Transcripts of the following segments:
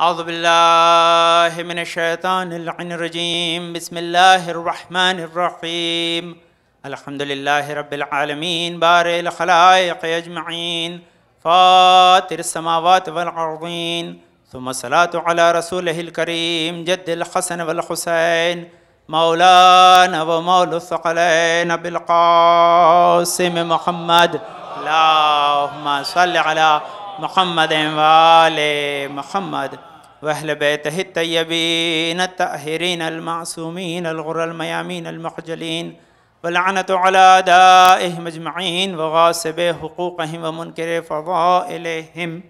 أعوذ بالله من الشيطان اللعن الرجيم بسم الله الرحمن الرحيم الحمد لله رب العالمين بارئ الخلائق أجمعين فاطر السماوات والأرضين ثم الصلاة على رسوله الكريم جد الحسن والحسين مولانا ومولى الثقلين بالقاسم محمد اللهم صل على محمد وآل محمد وأهل بيته الطيبين الطاهرين المعصومين الغر الميامين المخجلين واللعنة على أعدائهم أجمعين وغاصبي حقوقهم ومنكر فضائلهم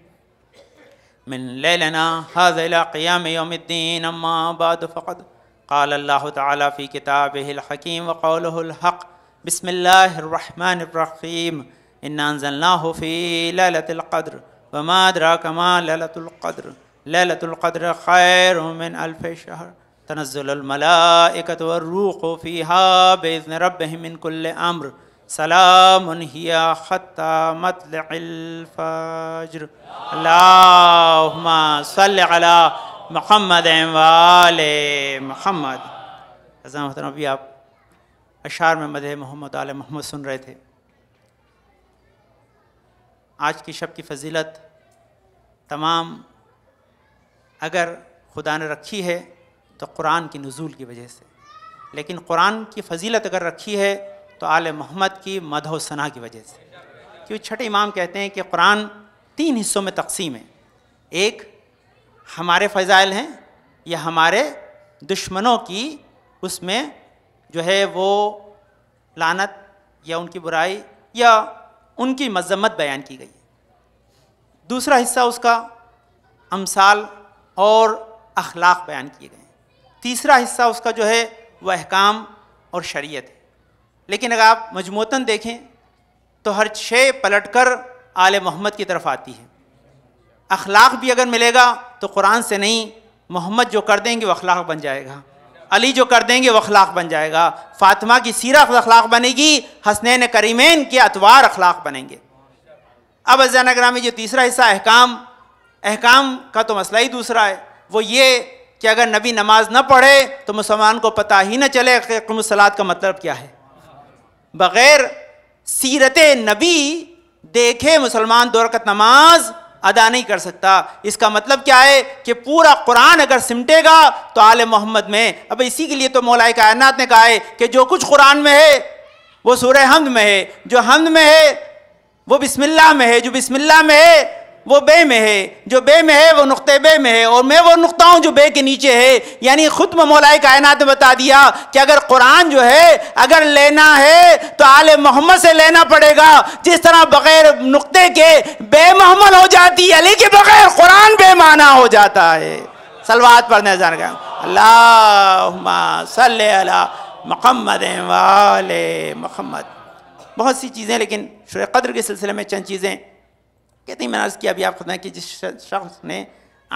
من ليلنا هذا إلى قيام يوم الدين أما بعد فقد قال الله تعالى في كتابه الحكيم وقوله الحق بسم الله الرحمن الرحيم إنا أنزلناه في ليلة القدر وما أدراك ما ليلة القدر ليلة القدر خير من ألف شهر تنزل الملائكة والروح فيها بإذن ربهم من كل أمر سلام هي حتى مطلع الفجر اللهم صل على محمد وآل محمد अजाम हतरम अभी आप अशार में मदह मोहम्मद आल मोहम्मद सुन रहे थे आज की शब की फजीलत अगर खुदा ने रखी है तो कुरान की नज़ूल की वजह से लेकिन कुरान की फजीलत अगर रखी है तो आल मोहम्मद की मदह सना की वजह से क्योंकि छठे इमाम कहते हैं कि कुरान तीन हिस्सों में तकसीम है एक हमारे फ़जाइल हैं या हमारे दुश्मनों की उसमें जो है वो लानत या उनकी बुराई या उनकी मजम्मत बयान की गई दूसरा हिस्सा उसका अमसाल और अखलाक बयान किए गए हैं तीसरा हिस्सा उसका जो है वह अहकाम और शरीयत है लेकिन अगर आप मजमूतन देखें तो हर छः पलट कर आल मोहम्मद की तरफ आती है अखलाक भी अगर मिलेगा तो कुरान से नहीं मोहम्मद जो कर देंगे वह अखलाक बन जाएगा अली जो कर देंगे वह अखलाक बन जाएगा फातिमा की सीरा अखलाक बनेगी हसनैन करीमैन के अतवार अखलाक बनेंगे अब अजानगरा में जो तीसरा हिस्सा अहकाम अहकाम का तो मसला ही दूसरा है वो ये कि अगर नबी नमाज न पढ़े तो मुसलमान को पता ही न चले सलाद का मतलब क्या है बग़ैर सीरत नबी देखे मुसलमान दौरकत नमाज अदा नहीं कर सकता इसका मतलब क्या है कि पूरा कुरान अगर सिमटेगा तो आल मोहम्मद में अब इसी के लिए तो मौलाए कायनात ने कहा है कि जो कुछ कुरान में है वो सूर्य हमद में है जो हमद में है वो बिस्मिल्लाह में है जो बिस्मिल्लाह में है वो बे में है जो बे में है वो नुक़े बे में है और मैं वो नुक़ा हूँ जो बे के नीचे है यानी ख़ुद मौलाए कायनात ने बता दिया कि अगर कुरान जो है अगर लेना है तो आल मोहम्मद से लेना पड़ेगा जिस तरह बग़ैर नुक़े के बेमहमल हो जाती है अली के बग़ैर कुरान बेमाना हो जाता है सलवाद पढ़ने जान गए अल्लाह महमद वाल महमद बहुत सी चीज़ें लेकिन शुरु़ कदर के सिलसिले में चंद चीज़ें कहते हैं मैंने अर्ज़ किया अभी आप खुदा कि जिस शख्स ने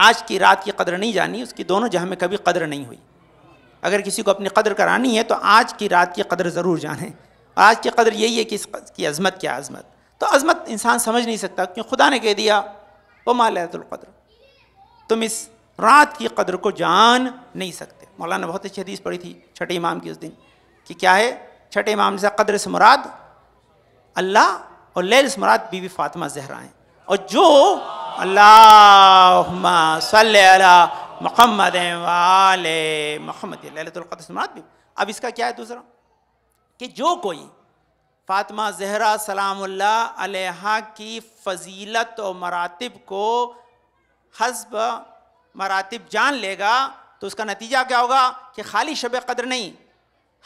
आज की रात की कदर नहीं जानी उसकी दोनों जहाँ में कभी कदर नहीं हुई अगर किसी को अपनी कदर करानी है तो आज की रात की कदर ज़रूर जाने आज की कदर यही है कि इसकी अजमत क्या अजमत तो अजमत इंसान समझ नहीं सकता क्योंकि खुदा ने कह दिया वो मालतुल्क़दर तुम इस रात की कदर को जान नहीं सकते मौलाना बहुत अच्छी हदीस पढ़ी थी छठे इमाम की उस दिन कि क्या है छठे इमाम से कदर से मुराद अल्लाह और लेल से मुराद बीवी फ़ातिमा जहरा हैं और जो अल्लाह मोहम्मद वाले मोहम्मद भी अब इसका क्या है दूसरा कि जो कोई फातमा जहरा अलहा की फजीलत और मरातब को हसब मरातब जान लेगा तो उसका नतीजा क्या होगा कि खाली शब कदर नहीं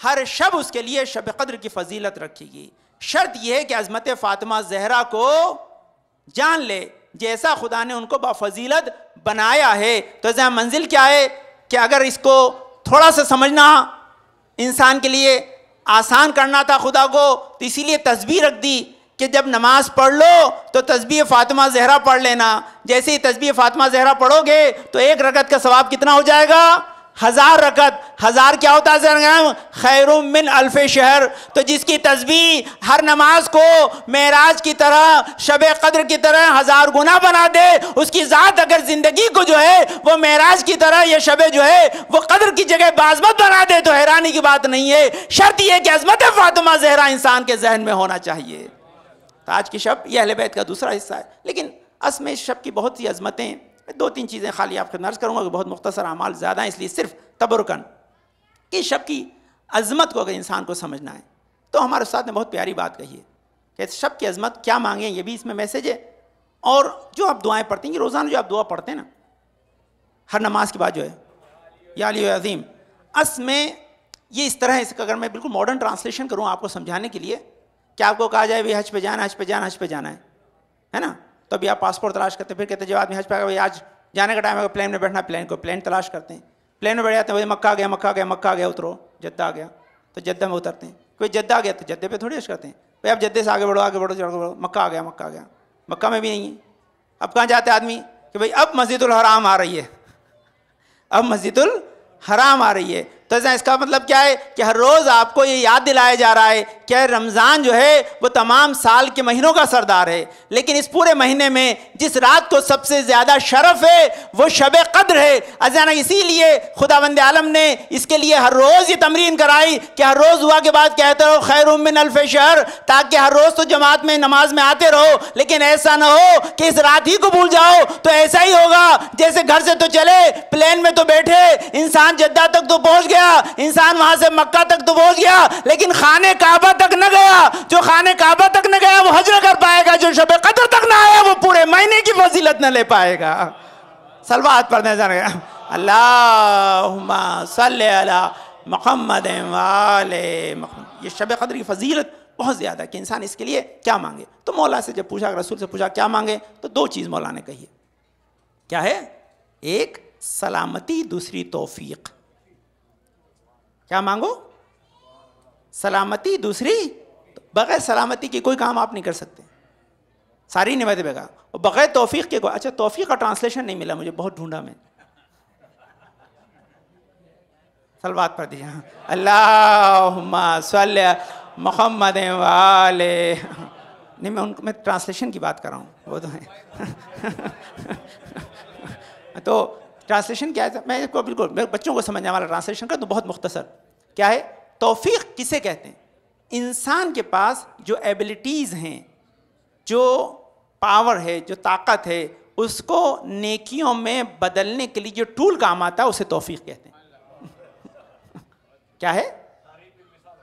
हर शब उसके लिए शब कदर की फजीलत रखेगी शर्त यह है कि अजमत फ़ातिमा जहरा को जान ले जैसा खुदा ने उनको बाफजीलत बनाया है तो जहाँ मंजिल क्या है कि अगर इसको थोड़ा सा समझना इंसान के लिए आसान करना था खुदा को तो इसीलिए तस्वीर रख दी कि जब नमाज पढ़ लो तो तस्बी फ़ातिमा जहरा पढ़ लेना जैसे ही तस्बी फ़ातिमा जहरा पढ़ोगे तो एक रगत का सवाब कितना हो जाएगा हज़ार रकत हज़ार क्या होता है खैर मिन अल्फ़ शहर तो जिसकी तस्वीर हर नमाज को महराज की तरह शब कद्र की तरह हज़ार गुना बना दे उसकी ज़ात अगर ज़िंदगी को जो है वो महराज की तरह यह शब जो है वो कद्र की जगह बाजमत बना दे तो हैरानी की बात नहीं है शर्त यह कि अजमत फातमा जहरा इंसान के जहन में होना चाहिए तो आज की शब यह अहल का दूसरा हिस्सा है लेकिन अस में इस शब की बहुत सी अजमतें मैं दो तीन चीज़ें खाली आपके नर्ज करूँगा कि बहुत मुख्तर अमाल ज़्यादा हैं इसलिए सिर्फ तबरकन कि शब की अजमत को अगर इंसान को समझना है तो हमारे साथ ने बहुत प्यारी बात कही है कि शब की अजमत क्या मांगे ये भी इसमें मैसेज है और जो आप दुआएं पढ़ते हैं रोज़ाना जो आप दुआ पढ़ते हैं ना हर नमाज के बाद जो है या अली अजीम अस में ये इस तरह है इसका अगर मैं बिल्कुल मॉडर्न ट्रांसलेशन करूँ आपको समझाने के लिए क्या आपको कहा जाए भाई हज पे जाना हज पे जाना हज पे जाना है है ना तो अभी आप पासपोर्ट तलाश करते हैं फिर कहते हैं जब आदमी हज पे आ गया आज जाने का टाइम है प्लेन में बैठना प्लेन को प्लेन तलाश करते हैं प्लेन में बैठ जाते हैं भाई मक्का गया मक्का गया मक्का गया उतरो जद्दा आ गया तो जद्दा में उतरते हैं कोई जद्दा गया तो जद्दे पर थोड़ी हज करते हैं भाई आप जद्दे से आगे बढ़ो आगे बढ़ो चढ़ बढ़ो मक्का आ गया मक्का आ गया मक्का में भी नहीं है अब कहाँ जाते आदमी कि भाई अब मस्जिदुल हराम आ रही है अब मस्जिदुल हराम आ रही है तो ऐसा इसका मतलब क्या है कि हर रोज़ आपको ये याद दिलाया जा रहा है कि रमज़ान जो है वो तमाम साल के महीनों का सरदार है लेकिन इस पूरे महीने में जिस रात को सबसे ज़्यादा शरफ है वो शब कद्र है अजाना इसीलिए बंद आलम ने इसके लिए हर रोज़ ये तमरीन कराई कि हर रोज़ हुआ के बाद कहते रहो खैर उमिन अल्फ़ शहर ताकि हर रोज़ तो जमात में नमाज में आते रहो लेकिन ऐसा ना हो कि इस रात ही को भूल जाओ तो ऐसा ही होगा जैसे घर से तो चले प्लेन में तो बैठे इंसान जद्दा तक तो पहुँच गए गया इंसान वहां से मक्का तक तो पहुंच गया लेकिन खाने काबा तक न गया जो खाने काबा तक न गया वो हज न कर पाएगा जो शब कदर तक ना आया वो पूरे महीने की फजीलत न ले पाएगा सलवात पढ़ने जा रहे अल्लाह महमद ये शब कदर की फजीलत बहुत ज़्यादा कि इंसान इसके लिए क्या मांगे तो मौला से जब पूछा रसूल से पूछा क्या मांगे तो दो चीज़ मौला ने कही क्या है एक सलामती दूसरी तोफ़ी क्या मांगो सलामती दूसरी तो बग़ैर सलामती की कोई काम आप नहीं कर सकते सारी निमत बेगा और बग़ैर तोफ़ी के अच्छा तोफ़ी का ट्रांसलेशन नहीं मिला मुझे बहुत ढूंढा मैं सलवात पढ़ दिया हाँ। अल्लाह सल मोहम्मद वाले नहीं मैं उनको मैं ट्रांसलेशन की बात कर रहा हूँ वो तो है तो ट्रांसलेशन क्या है मैं इसको बिल्कुल मैं बच्चों को समझने वाला ट्रांसलेशन कर दूँ बहुत मुख्तसर क्या है तोफ़ी किसे कहते हैं इंसान के पास जो एबिलिटीज़ हैं जो पावर है जो ताकत है उसको नेकियों में बदलने के लिए जो टूल काम आता है उसे तोफ़ी कहते हैं क्या है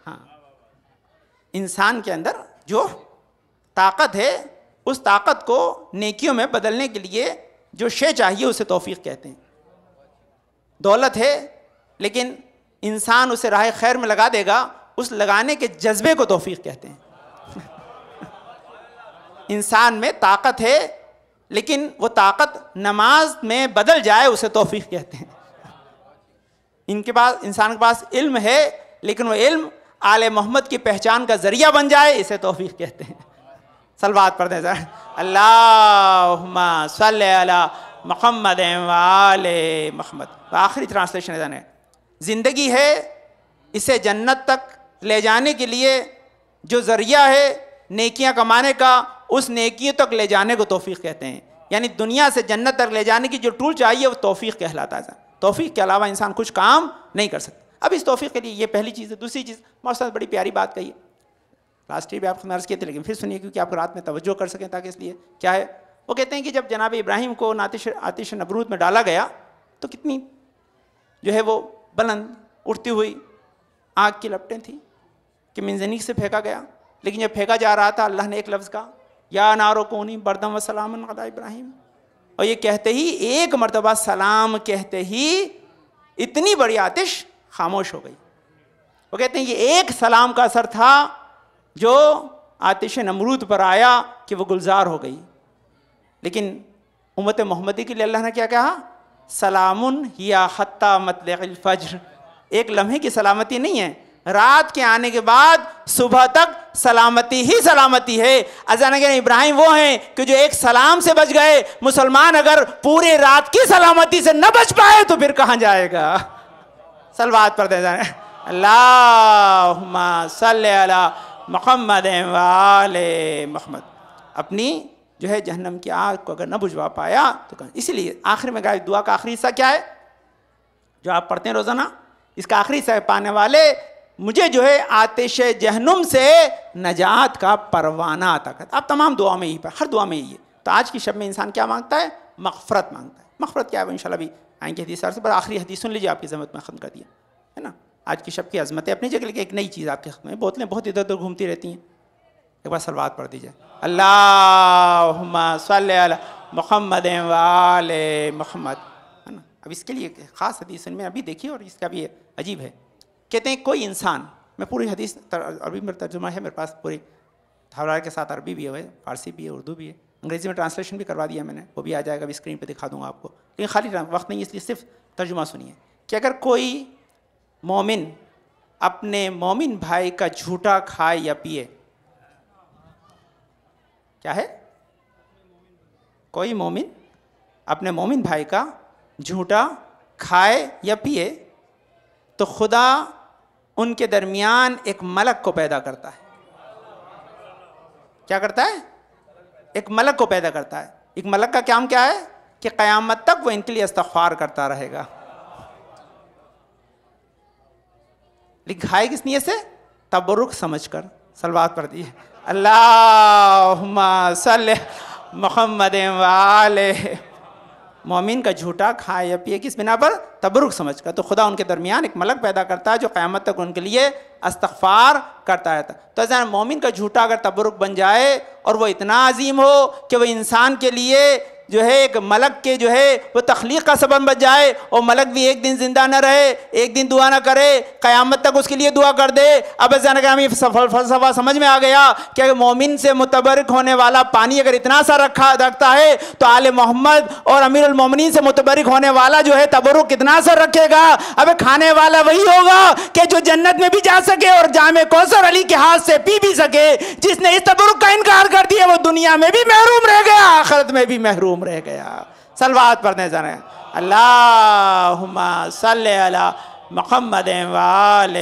हाँ इंसान के अंदर जो ताकत है उस ताकत को नेकियों में बदलने के लिए जो शे चाहिए उसे तोफ़ी कहते हैं दौलत है लेकिन इंसान उसे राह खैर में लगा देगा उस लगाने के जज्बे को तोफ़ी कहते हैं इंसान में ताकत है लेकिन वो ताकत नमाज में बदल जाए उसे तोफ़ी कहते हैं इनके पास इंसान के पास इल्म है लेकिन वो इल्म आले मोहम्मद की पहचान का ज़रिया बन जाए इसे तोफ़ी कहते हैं सलवाद पढ़ते हैं सर अल्लाह सल मोहम्मद वाल महमद आखिरी ट्रांसलेशन है ज़िंदगी है इसे जन्नत तक ले जाने के लिए जो ज़रिया है नेकियां कमाने का उस नेकियों तक ले जाने को तोफ़ी कहते हैं यानी दुनिया से जन्नत तक ले जाने की जो टूल चाहिए वो तोफ़ी कहलाता है तोफ़ी के अलावा इंसान कुछ काम नहीं कर सकता अब इस तोफ़ी के लिए ये पहली चीज़ है दूसरी चीज़ मौसम बड़ी प्यारी बात कही लास्ट ईयर भी आपको अर्ज़ किए थे लेकिन फिर सुनिए क्योंकि आप रात में तवज्जो कर सकें ताकि इसलिए क्या है वो कहते हैं कि जब जनाब इब्राहिम को नातिश आतिश नबरूद में डाला गया तो कितनी जो है वो बुलंद उठती हुई आग की लपटें थी कि मिनजनी से फेंका गया लेकिन जब फेंका जा रहा था अल्लाह ने एक लफ्ज़ का या नारो कोनी बरदम व सलाम इब्राहिम और ये कहते ही एक मरतबा सलाम कहते ही इतनी बड़ी आतिश खामोश हो गई वो कहते हैं ये एक सलाम का असर था जो आतिश नमरूद पर आया कि वो गुलजार हो गई लेकिन उम्मत मोहम्मदी के लिए अल्लाह ने क्या कहा सलामुन या मतल मतलफ़्र एक लम्हे की सलामती नहीं है रात के आने के बाद सुबह तक सलामती ही सलामती है अजानक इब्राहिम वो हैं कि जो एक सलाम से बच गए मुसलमान अगर पूरे रात की सलामती से न बच पाए तो फिर कहाँ जाएगा सलवाद पर दे जाए अल्लाह सल महमद वाले मोहम्मद अपनी जो है जहन्नम की आग को अगर न बुझवा पाया तो इसलिए आखिर में गाय दुआ का आखिरी हिस्सा क्या है जो आप पढ़ते हैं रोज़ाना इसका आखिरी हिस्सा पाने वाले मुझे जो है आतिश जहनुम से नजात का परवाना आता करता आप तमाम दुआ में ही पर हर दुआ में ही है तो आज की शब में इंसान क्या मांगता है मफफरत मांगता है मफफरत क्या है इन शाला आएंगे हदीस से पर आखिरी हदीस सुन लीजिए आपकी जमत में ख़त्म कर दिया है ना आज की शब की अजमत है अपनी जगह लेकिन एक नई चीज़ आपके खत्म है बोतलें बहुत इधर उधर घूमती रहती हैं एक बार सलवाद पढ़ दीजिए अल्लाह मोहम्मद वाल मोहम्मद है ना अब इसके लिए ख़ास हदीस में अभी देखिए और इसका भी अजीब है कहते हैं कोई इंसान मैं पूरी हदीस अरबी में तर्जुमा है मेरे पास पूरी थावरा के साथ अरबी भी है फारसी भी है उर्दू भी है अंग्रेज़ी में ट्रांसलेशन भी करवा दिया मैंने वो भी आ जाएगा अभी स्क्रीन पे दिखा दूंगा आपको लेकिन खाली वक्त नहीं इसलिए सिर्फ तर्जुमा सुनिए कि अगर कोई मोमिन अपने मोमिन भाई का झूठा खाए या पिए क्या है कोई मोमिन अपने मोमिन भाई का झूठा खाए या पिए तो खुदा उनके दरमियान एक मलक को पैदा करता है क्या करता है एक मलक को पैदा करता है एक मलक का काम क्या है कि क़यामत तक वो इनके लिए इस्तार करता रहेगा लिखाए किस नीयत से तबरुक समझ कर सलवार कर दिए अल्लाह मोहम्मद वाल मोमिन का झूठा खाए या पिए किस बिना पर तबरुक समझ कर तो खुदा उनके दरमियान एक मलक पैदा करता है जो क़्यामत तक उनके लिए अस्तफ़ार करता रहता तो ऐसा मोमिन का झूठा अगर तबरुक बन जाए और वह इतना अजीम हो कि वह इंसान के लिए जो है एक मलक के जो है वो तख्लीक का सबब बच जाए और मलक भी एक दिन ज़िंदा ना रहे एक दिन दुआ ना करे क़यामत तक उसके लिए दुआ कर दे अब सफल फलसफा समझ में आ गया कि मोमिन से मुतबरक होने वाला पानी अगर इतना सा रखा रखता है तो आल मोहम्मद और अमीरमिन से मुतबरक होने वाला जो है तबरुक कितना सा रखेगा अब खाने वाला वही होगा कि जो जन्नत में भी जा सके और जाम कौसर अली के हाथ से पी भी सके जिसने इस तबरुक का इनकार कर दिया वो दुनिया में भी महरूम रह गया आखिरत में भी महरूम महरूम रह गया सलवाद पढ़ने जा रहे हैं अल्लाह सल मोहम्मद वाल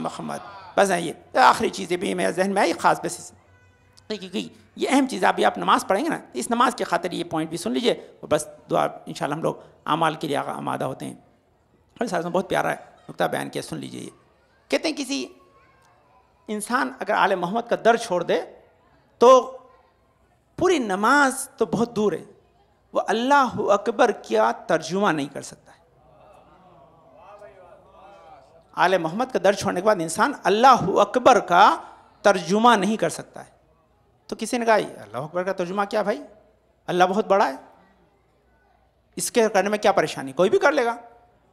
मोहम्मद बस ये तो आखिरी चीज़ें भी मेरे जहन में आई ख़ास बस क्योंकि ये अहम चीज़ अभी आप नमाज़ पढ़ेंगे ना इस नमाज़ की खातिर ये पॉइंट भी सुन लीजिए और बस दुआ इन हम लोग अमाल के लिए आमादा होते हैं और साथ में बहुत प्यारा नुकता बयान किया सुन लीजिए ये कहते हैं किसी इंसान अगर आल मोहम्मद का दर छोड़ दे तो पूरी नमाज तो बहुत दूर है वो अल्लाह अकबर क्या तर्जुमा नहीं कर सकता है आल मोहम्मद का दर्ज होने के बाद इंसान अल्लाह अकबर का तर्जुमा नहीं कर सकता है तो किसी ने कहा अल्लाह अकबर का तर्जुमा क्या भाई अल्लाह बहुत बड़ा है इसके करने में क्या परेशानी कोई भी कर लेगा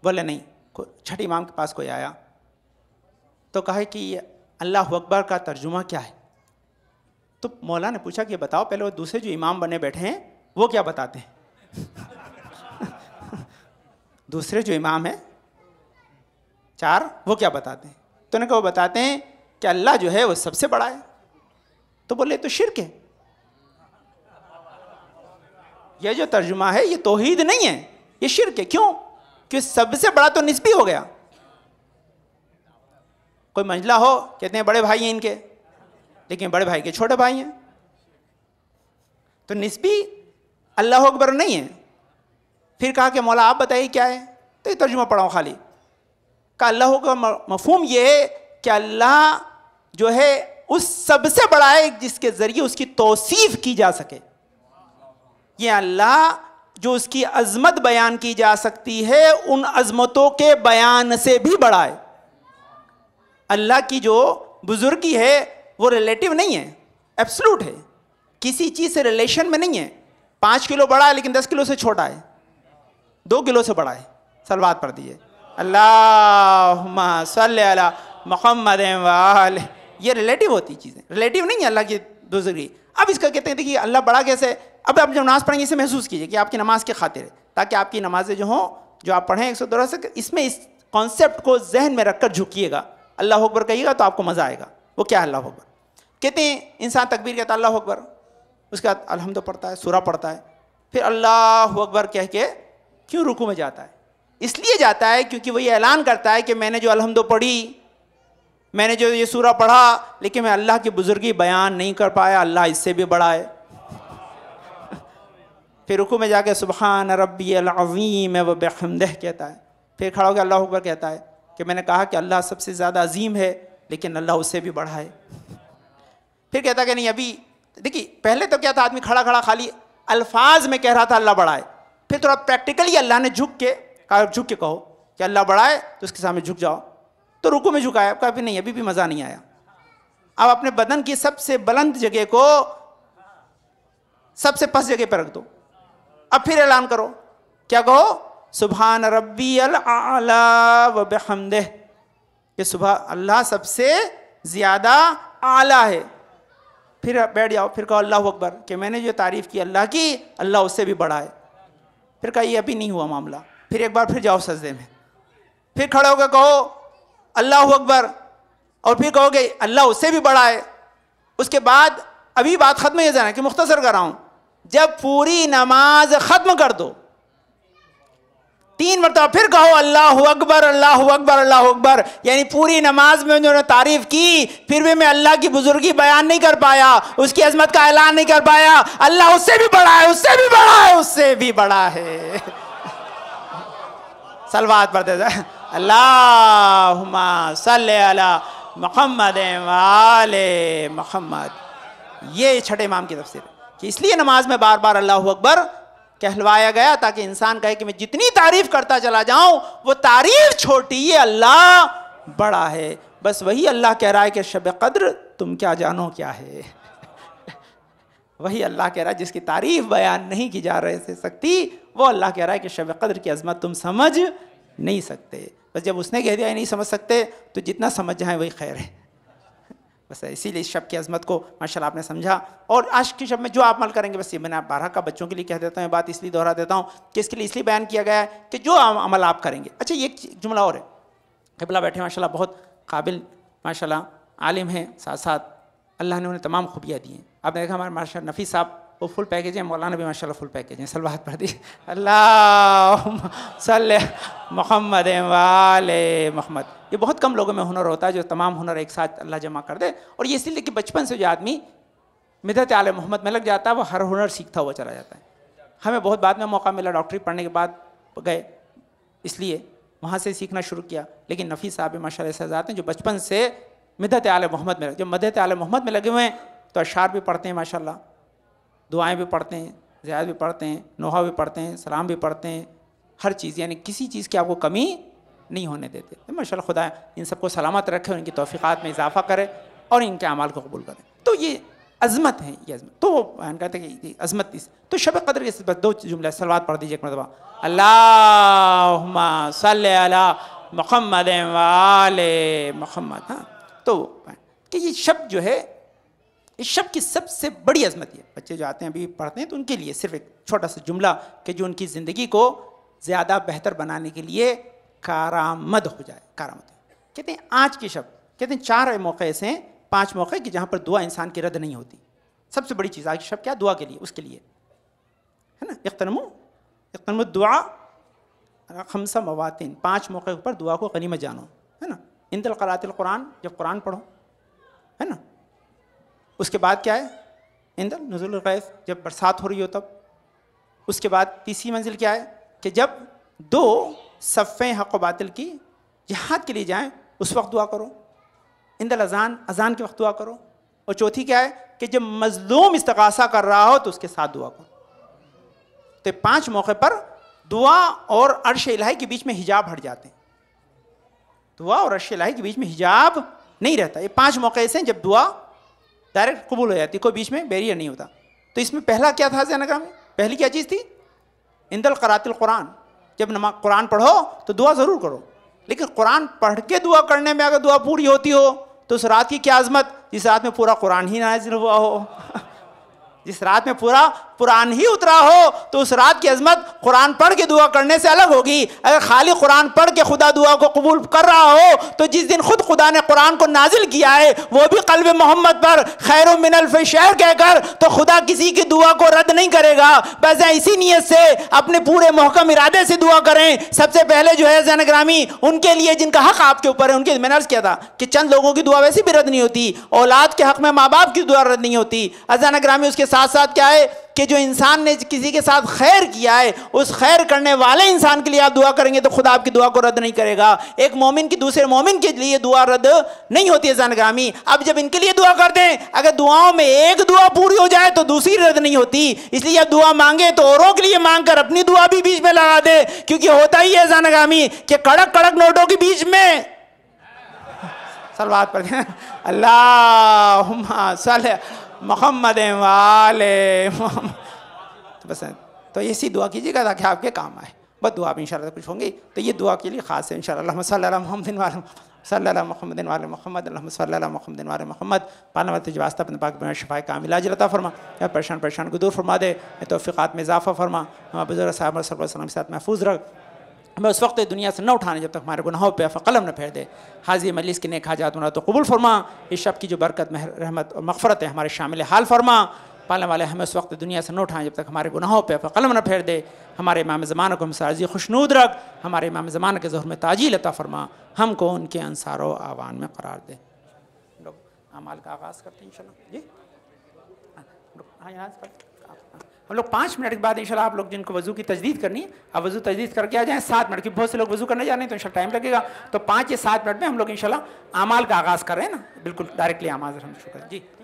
बोले नहीं छठ इमाम के पास कोई आया तो कहा कि अल्लाह अकबर का तर्जुमा क्या है तो मौला ने पूछा कि बताओ पहले वो दूसरे जो इमाम बने बैठे हैं वो क्या बताते हैं दूसरे जो इमाम है चार वो क्या बताते हैं तो उन्होंने कहा वो बताते हैं कि अल्लाह जो है वो सबसे बड़ा है तो बोले तो शिरक है ये जो तर्जुमा है ये तोहीद नहीं है ये शिरक है क्यों क्योंकि सबसे बड़ा तो निस्बी हो गया कोई मंजला हो कहते हैं बड़े भाई हैं इनके लेकिन बड़े भाई के छोटे भाई हैं तो निस्बी अल्लाह अकबर नहीं है फिर कहा कि मौला आप बताइए क्या है तो ये तर्जुमा पढ़ाओ खाली कहा अल्लाह का मफहम यह है कि अल्लाह जो है उस सबसे बड़ा है जिसके ज़रिए उसकी तोसीफ़ की जा सके ये अल्लाह जो उसकी अजमत बयान की जा सकती है उन अजमतों के बयान से भी बड़ा है अल्लाह की जो बुज़ुर्गी है वो रिलेटिव नहीं है एब्सलूट है किसी चीज़ से रिलेशन में नहीं है पाँच किलो बड़ा है लेकिन दस किलो से छोटा है दो किलो से बड़ा है सलवाद पढ़ दिए अल्लाह सल मोहम्मद वाल ये रिलेटिव होती चीज़ें रिलेटिव नहीं है अल्लाह की दूसरी अब इसका कहते हैं देखिए अल्लाह बड़ा कैसे अब आप जब नमाज़ पढ़ेंगे इसे महसूस कीजिए कि आपकी नमाज़ के खातिर है ताकि आपकी नमाज़ें जो हों जो आप पढ़ें एक सौ दौरा सक इसमें इस कॉन्सेप्ट को जहन में रखकर झुकिएगा अल्लाह अकबर कहिएगा तो आपको मज़ा आएगा वो क्या अल्लाह अकबर कहते हैं इंसान तकबीर कहता अल्लाह अकबर उसके बाद अलहमद पढ़ता है सुरा पढ़ता है फिर अल्लाह अकबर कह के क्यों रुकू में जाता है इसलिए जाता है क्योंकि वो ये ऐलान करता है कि मैंने जो अलहमद पढ़ी मैंने जो ये सूरा पढ़ा लेकिन मैं अल्लाह की बुज़ुर्गी बयान नहीं कर पाया अल्लाह इससे भी बड़ा है फिर रुकू में जाके सुबहान रबी व है बेहमदह कहता है फिर खड़ा होकर अल्लाह अकबर कहता है कि मैंने कहा कि अल्लाह सबसे ज़्यादा अजीम है लेकिन अल्लाह उससे भी बढ़ा है फिर कहता कि नहीं अभी देखिए पहले तो क्या था आदमी खड़ा खड़ा खाली अल्फाज में कह रहा था अल्लाह बड़ा है फिर थोड़ा प्रैक्टिकली अल्लाह ने झुक के कहा झुक के कहो कि अल्लाह बड़ा है तो उसके सामने झुक जाओ तो रुको में झुकाया कहा भी नहीं अभी भी मज़ा नहीं आया अब अपने बदन की सबसे बुलंद जगह को सबसे पस जगह पर रख दो अब फिर ऐलान करो क्या कहो सुबहान रबी अला कि सुबह अल्लाह सबसे ज़्यादा आला है फिर बैठ जाओ फिर कहो अल्लाह अकबर कि मैंने जो तारीफ़ की अल्लाह की अल्लाह उससे भी बड़ा है फिर कहा ये अभी नहीं हुआ मामला फिर एक बार फिर जाओ सजदे में फिर खड़े होकर कहो अल्लाह अकबर और फिर कहोगे अल्लाह उससे भी बड़ा है उसके बाद अभी बात ख़त्म ही जाना कि मुख्तसर कर रहा हूँ जब पूरी नमाज ख़त्म कर दो तीन मरतबा फिर कहो अल्लाह अकबर अल्लाह अकबर अल्लाह अकबर यानी पूरी नमाज में उन्होंने तारीफ की फिर भी मैं अल्लाह की बुजुर्गी बयान नहीं कर पाया उसकी अजमत का ऐलान नहीं कर पाया अल्लाह उससे भी बड़ा है उससे भी बड़ा है उससे भी बड़ा है सलवाद पढ़ते थे अल्लाह सल मोहम्मद वाले मोहम्मद ये छठे इमाम की तफसीर कि इसलिए नमाज में बार बार अल्लाह अकबर कहलवाया गया ताकि इंसान कहे कि मैं जितनी तारीफ करता चला जाऊं वो तारीफ छोटी ये अल्लाह बड़ा है बस वही अल्लाह कह रहा है कि शब कद्र तुम क्या जानो क्या है वही अल्लाह कह रहा है जिसकी तारीफ बयान नहीं की जा रही सकती वो अल्लाह कह रहा है कि शब कद्र की अजमत तुम समझ नहीं सकते बस जब उसने कह दिया नहीं समझ सकते तो जितना समझ जाए वही खैर है बस इसीलिए इस शब्द की अजमत को माशाल्लाह आपने समझा और आज के शब्द में जो आप अमल करेंगे बस ये मैंने आप बारह का बच्चों के लिए कह देता हूँ बात इसलिए दोहरा देता हूँ कि इसके लिए इसलिए बयान किया गया है कि जो अमल आप करेंगे अच्छा ये जुमला और है कबला बैठे माशा बहुत काबिल माशा आलिम हैं साथ साथ अल्लाह ने उन्हें तमाम खूबियाँ दी हैं आपने देखा हमारे माशा नफ़ी साहब वो फुल पैकेज है मौलाना भी माशा फुल पैकेज है सल पढ़ दी अल्लाह सल मोहम्मद वाल मोहम्मद ये बहुत कम लोगों में हुनर होता है जो तमाम हुनर एक साथ अल्लाह जमा कर दे और ये इसीलिए कि बचपन से जो आदमी मिदत आल मोहम्मद में लग जाता है वो हर हुनर सीखता हुआ चला जाता है हमें बहुत बाद में मौका मिला डॉक्टरी पढ़ने के बाद गए इसलिए वहाँ से सीखना शुरू किया लेकिन नफ़ी साहब माशा शहजाद हैं जो बचपन से मिदत आल मोहम्मद में जो मदत आल मोहम्मद में लगे हुए हैं तो अशार भी पढ़ते हैं माशाल्लाह दुआएं भी पढ़ते हैं ज़ियाद भी पढ़ते हैं नोहा भी पढ़ते हैं सलाम भी पढ़ते हैं हर चीज़ यानी किसी चीज़ की आपको कमी नहीं होने देते तो माशा खुदा इन सबको सलामत रखे उनकी तोफ़ीक़ात में इजाफ़ा करें और इनके अमाल को कबूल करें तो ये अजमत है ये अजमत तो बहन कहते हैं कि अजमत इस तो शब कदर के बस दो जुमला सलवा पढ़ दीजिए एक मरतबा अल्लाह मोहम्मद वाले मोहम्मद हाँ तो कि ये शब्द जो है इस शब्द की सबसे बड़ी अजमत ये बच्चे जो आते हैं अभी पढ़ते हैं तो उनके लिए सिर्फ एक छोटा सा जुमला कि जो उनकी ज़िंदगी को ज़्यादा बेहतर बनाने के लिए कारामद हो जाए कारामद कहते हैं आज के शब्द कहते हैं चार मौके ऐसे हैं पाँच मौके कि जहाँ पर दुआ इंसान की रद्द नहीं होती सबसे बड़ी चीज़ आज के शब्द क्या दुआ के लिए उसके लिए है ना इख्तनमो इख्तनम दुआ खमसा मवातिन पाँच मौके पर दुआ को गनीमत जानो है ना इंदल करातिल कुरान जब कुरान पढ़ो है ना उसके बाद क्या है इंदर नजुल गैस जब बरसात हो रही हो तब उसके बाद तीसरी मंजिल क्या है कि जब दो सफ़े हक बातिल की जहाद के लिए जाएं उस वक्त दुआ करो इंदर अजान अजान के वक्त दुआ करो और चौथी क्या है कि जब मजलूम इस्तगासा कर रहा हो तो उसके साथ दुआ करो तो पांच मौके पर दुआ और अर्श इलाही के बीच में हिजाब हट जाते हैं दुआ और अर्श इलाही के बीच में हिजाब नहीं रहता ये पांच मौके ऐसे हैं जब दुआ डायरेक्ट कबूल हो जाती कोई बीच में बैरियर नहीं होता तो इसमें पहला क्या था जैन में पहली क्या चीज़ थी इंदल करातिल कुरान जब नमा कुरान पढ़ो तो दुआ ज़रूर करो लेकिन कुरान पढ़ के दुआ करने में अगर दुआ पूरी होती हो तो उस रात की क्या आज़मत जिस रात में पूरा कुरान ही नाजिल हुआ हो जिस रात में पूरा कुरान ही उतरा हो तो उस रात की अजमत कुरान पढ़ के दुआ करने से अलग होगी अगर खाली कुरान पढ़ के खुदा दुआ को कबूल कर रहा हो तो जिस दिन खुद खुदा ने कुरान को नाजिल किया है वो भी कल्ब मोहम्मद पर खैर मिनल्फ शहर कहकर तो खुदा किसी की दुआ को रद्द नहीं करेगा बस इसी नीयत से अपने पूरे मोहकम इरादे से दुआ करें सबसे पहले जो है जैन ग्रामी उनके लिए जिनका हक आपके ऊपर है उनके मैंने अर्ज किया था कि चंद लोगों की दुआ वैसे भी रद्द नहीं होती औलाद के हक में माँ बाप की दुआ रद्द नहीं होती अजान ग्रामी उसके साथ साथ क्या है कि जो इंसान ने किसी के साथ खैर किया है उस खैर करने वाले इंसान के लिए आप दुआ करेंगे तो खुदा आपकी दुआ को रद्द नहीं करेगा एक मोमिन की दूसरे मोमिन के लिए दुआ रद्द नहीं होती है जानगामी अब जब इनके लिए दुआ करते हैं अगर दुआओं में एक दुआ पूरी हो जाए तो दूसरी रद्द नहीं होती इसलिए आप दुआ मांगे तो औरों के लिए मांग कर अपनी दुआ भी बीच में लगा दे क्योंकि होता ही है जानगामी कि कड़क कड़क नोटों के बीच में सलवार पर अल्लाह सल मोहम्मद वाले तो बस तो इसी दुआ कीजिएगा ताकि आपके काम आए बस दुआ भी इंशाल्लाह कुछ होंगी तो ये दुआ के लिए खास है इंशाल्लाह सल मोहम्मदिन वाले सल मोहम्मदिन वाले मोहम्मद सल मोहम्मदिन वाले मोहम्मद पाना वाले वास्ता अपने पाक में शफा का इलाज लता फरमा या परेशान परेशान को दूर फरमा दे तोफ़ीक़ात में इजाफ़ा फरमा हम बुजुर्ग साहब वसलम के साथ महफूज रख हमें उस वक्त दुनिया से न उठाने जब तक हमारे गुनाहों पर कलम न फेर दे हाजिर मलिस के नेक हाजात मना तो कबूल फरमा इस शब की जो बरकत रहमत और मफ़रत है हमारे शामिल हाल फरमा पालने वाले हमें उस वक्त दुनिया से न उठाएं जब तक हमारे गुनाहों पर कलम न फेर दे हमारे इमाम ज़मान को हम खुशनूद रख हमारे इमाम ज़मान के जहर में ताजी लता फरमा हमको उनके अनसार आवान में करार दे लोग अमाल का आगाज़ करते हैं इन शी हाँ यहाँ हम लोग पाँच मिनट के बाद इंशाल्लाह आप लोग जिनको वजू की तजदीद करनी है आप वजू तजदीद करके आ जाएँ सात मिनट की बहुत से लोग वजू करने जा रहे हैं तो इंशाल्लाह टाइम लगेगा तो पाँच या सात मिनट में हम लोग इंशाल्लाह अमाल का आगाज़ कर रहे हैं ना बिल्कुल डायरेक्टली आमाज हम शुक्र जी